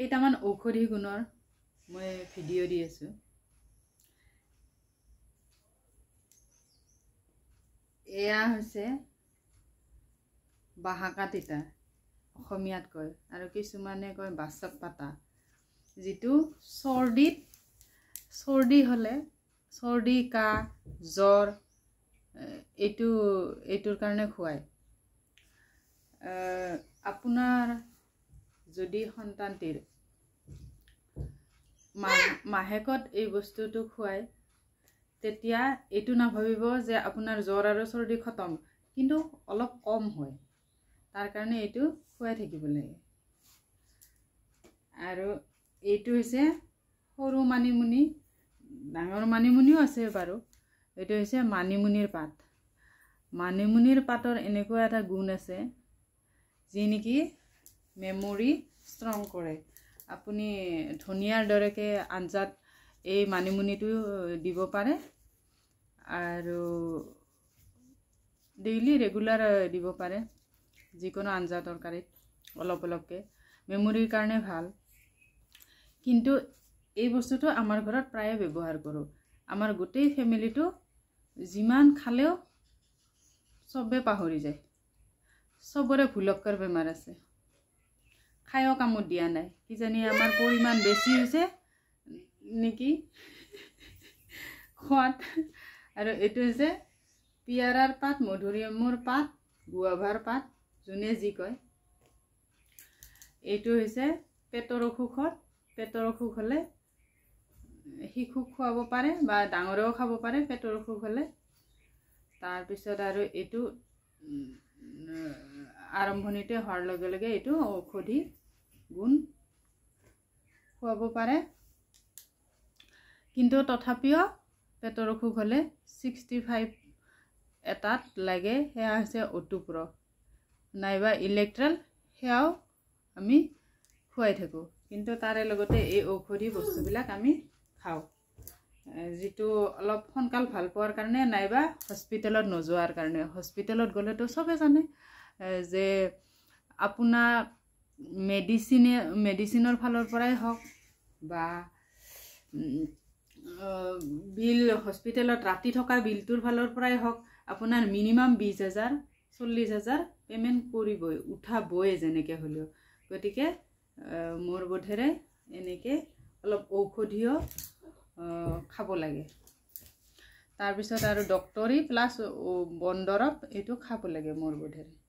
কেইটামান ঔষধি গুণৰ মই ভিডিঅ' দি আছো এয়া হৈছে বাহাকা তিতা অসমীয়াত কয় আৰু কিছুমানে কয় বাচক পাতা যিটো চৰ্দিত চৰ্দি হ'লে চৰ্দি কাহ জ্বৰ এইটো এইটোৰ কাৰণে খুৱায় আপোনাৰ যদি সন্তানটিৰ মাহেকত এই বস্তুটো খুৱায় তেতিয়া এইটো নাভাবিব যে আপোনাৰ জ্বৰ আৰু চৰ্দি খতম কিন্তু অলপ কম হয় তাৰ কাৰণে এইটো খুৱাই থাকিব লাগে আৰু এইটো হৈছে সৰু মানিমুনি ডাঙৰ মানিমুনিও আছে বাৰু এইটো হৈছে মানিমুনিৰ পাত মানিমুনিৰ পাতৰ এনেকুৱা এটা গুণ আছে যি নেকি মেমৰি ষ্ট্ৰং কৰে আপুনি ধনিয়াৰ দৰেকৈ আঞ্জাত এই মানিমুনিটো দিব পাৰে আৰু ডেইলি ৰেগুলাৰ দিব পাৰে যিকোনো আঞ্জা তৰকাৰীত অলপ অলপকৈ মেমৰিৰ কাৰণে ভাল কিন্তু এই বস্তুটো আমাৰ ঘৰত প্ৰায়ে ব্যৱহাৰ কৰোঁ আমাৰ গোটেই ফেমিলিটো যিমান খালেও চবে পাহৰি যায় চবৰে ভুলক্কৰ বেমাৰ আছে খায়ও কামত দিয়া নাই কিজানি আমাৰ পৰিমাণ বেছি হৈছে নেকি খোৱাত আৰু এইটো হৈছে পিয়াৰাৰ পাত মধুৰিয়মৰ পাত গুৱাভাৰ পাত যোনে যি কয় এইটো হৈছে পেটৰ অসুখত পেটৰ অসুখ হ'লে শিশুক খুৱাব পাৰে বা ডাঙৰেও খাব পাৰে পেটৰ অসুখ হ'লে তাৰপিছত আৰু এইটো আৰম্ভণিতে হোৱাৰ লগে লগে এইটো ঔষধি গুণ খুৱাব পাৰে কিন্তু তথাপিও পেটৰ অসুখ হ'লে ছিক্সটি ফাইভ এটাত লাগে সেয়া হৈছে অটুপ্ৰ নাইবা ইলেক্ট্ৰেল সেয়াও আমি খুৱাই থাকোঁ কিন্তু তাৰে লগতে এই ঔষধি বস্তুবিলাক আমি খাওঁ যিটো অলপ সোনকাল ভাল পোৱাৰ কাৰণে নাইবা হস্পিটেলত নোযোৱাৰ কাৰণে হস্পিটেলত গ'লেতো চবে জানে যে আপোনাৰ মেডিচিনে মেডিচিনৰ ফালৰ পৰাই হওক বা বিল হস্পিটেলত ৰাতি থকা বিলটোৰ ফালৰ পৰাই হওক আপোনাৰ মিনিমাম বিছ হাজাৰ চল্লিছ হাজাৰ পে'মেণ্ট কৰিবই উঠাবই যেনেকৈ হ'লেও গতিকে মোৰ বোধেৰে এনেকৈ অলপ ঔষধীয় খাব লাগে তাৰপিছত আৰু ডক্তৰী প্লাছ বন দৰৱ এইটো খাব লাগে মোৰ বোধেৰে